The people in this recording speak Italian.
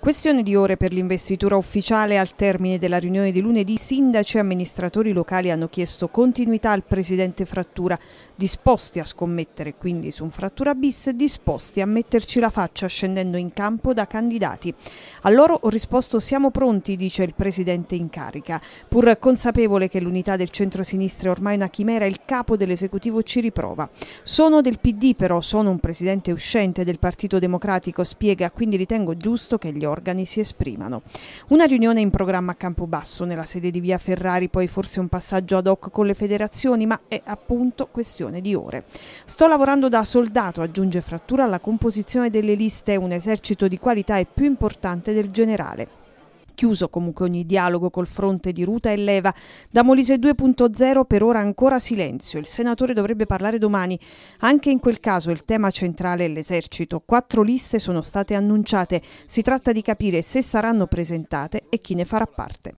Questione di ore per l'investitura ufficiale al termine della riunione di lunedì, sindaci e amministratori locali hanno chiesto continuità al presidente Frattura, disposti a scommettere quindi su un Frattura bis, disposti a metterci la faccia scendendo in campo da candidati. A loro ho risposto siamo pronti, dice il presidente in carica. Pur consapevole che l'unità del centro-sinistra è ormai una chimera, il capo dell'esecutivo ci riprova. Sono del PD però, sono un presidente uscente del Partito Democratico, spiega, quindi ritengo giusto che gli organi si esprimano. Una riunione in programma a Campobasso, nella sede di via Ferrari, poi forse un passaggio ad hoc con le federazioni, ma è appunto questione di ore. Sto lavorando da soldato, aggiunge Frattura, alla composizione delle liste, un esercito di qualità è più importante del generale chiuso comunque ogni dialogo col fronte di Ruta e Leva. Da Molise 2.0 per ora ancora silenzio. Il senatore dovrebbe parlare domani. Anche in quel caso il tema centrale è l'esercito. Quattro liste sono state annunciate. Si tratta di capire se saranno presentate e chi ne farà parte.